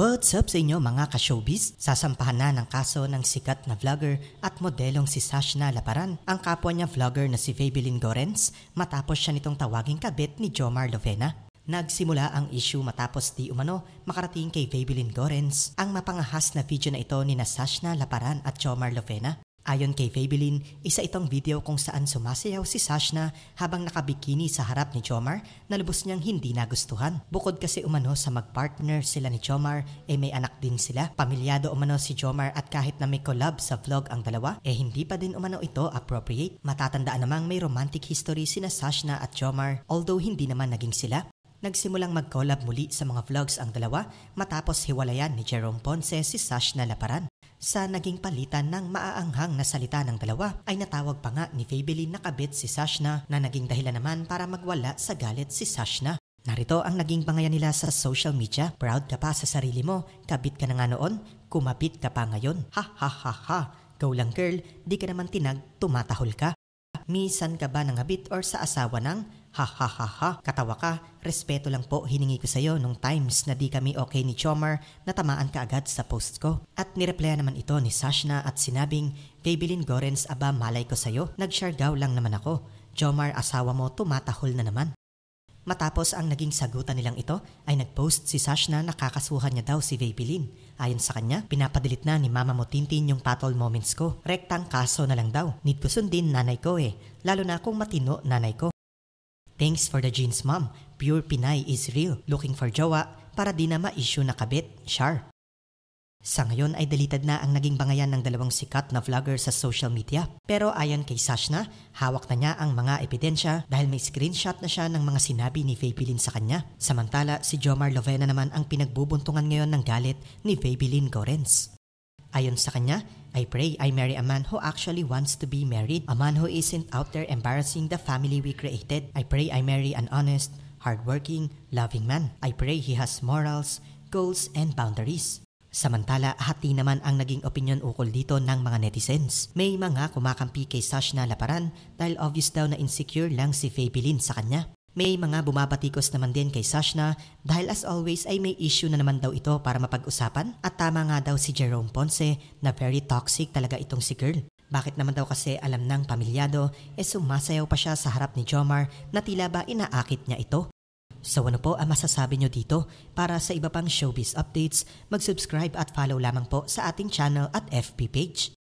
What's up sa inyo mga ka-showbiz? Sasampahan na ng kaso ng sikat na vlogger at modelong si Sashna Laparan, ang kapwa niya vlogger na si Fabelin Gorenz matapos siya nitong tawaging kabit ni Jomar Lovena. Nagsimula ang issue matapos di umano makarating kay Fabelin Gorenz ang mapangahas na video na ito ni Sashna Laparan at Jomar Lovena Ayon kay Fabelin, isa itong video kung saan sumasayaw si Sashna habang nakabikini sa harap ni Jomar na lubos niyang hindi nagustuhan. Bukod kasi umano sa magpartner sila ni Jomar, eh may anak din sila. Pamilyado umano si Jomar at kahit na may collab sa vlog ang dalawa, eh hindi pa din umano ito appropriate. Matatandaan namang may romantic history sina Sashna at Jomar although hindi naman naging sila. Nagsimulang mag-collab muli sa mga vlogs ang dalawa matapos hiwalayan ni Jerome Ponce si Sashna Laparan. Sa naging palitan ng maaanghang na salita ng dalawa ay natawag pa nga ni Fabeline na kabit si Sashna na naging dahilan naman para magwala sa galit si Sashna. Narito ang naging pangayan nila sa social media. Proud ka pa sa sarili mo, kabit ka na nga noon, kumapit ka pa ngayon. Ha ha ha ha, go lang girl, di ka naman tinag, tumatahol ka. Misan ka ba ng habit or sa asawa ng Ha ha ha ha, katawa ka, respeto lang po hiningi ko sa'yo nung times na di kami okay ni Chomar na tamaan ka agad sa post ko. At nireplya naman ito ni Sashna at sinabing, Kay Bilin Gorens, aba malay ko sa'yo, nagsyargaw lang naman ako. Chomar, asawa mo, tumatahol na naman. Matapos ang naging sagutan nilang ito ay nagpost si Sashna na nakakasuhan niya daw si Vapeline. Ayon sa kanya, pinapadilit na ni Mama mo Tintin yung patol moments ko. Rektang kaso na lang daw. Need ko sundin nanay ko eh. Lalo na kung matino nanay ko. Thanks for the jeans, ma'am. Pure Pinay is real. Looking for jowa para di na ma-issue na kabit. Char. Sa ngayon ay dalitad na ang naging bangayan ng dalawang sikat na vlogger sa social media. Pero ayon kay Sashna, hawak na niya ang mga ebidensya dahil may screenshot na siya ng mga sinabi ni Fabelin sa kanya. Samantala, si Jomar Lovena naman ang pinagbubuntungan ngayon ng galit ni Fabelin Gorenz. Ayon sa kanya, I pray I marry a man who actually wants to be married, a man who isn't out there embarrassing the family we created. I pray I marry an honest, hardworking, loving man. I pray he has morals, goals, and boundaries. Samantala, hati naman ang naging opinion ukol dito ng mga netizens. May mga kumakampi kay Sash na laparan dahil obvious daw na insecure lang si Faye Bilin sa kanya. May mga bumabatikos naman din kay Sashna dahil as always ay may issue na naman daw ito para mapag-usapan at tama nga daw si Jerome Ponce na very toxic talaga itong si girl. Bakit naman daw kasi alam ng pamilyado e sumasayaw pa siya sa harap ni Jomar na tila ba inaakit niya ito. So ano po ang masasabi nyo dito? Para sa iba pang showbiz updates, mag-subscribe at follow lamang po sa ating channel at FB page.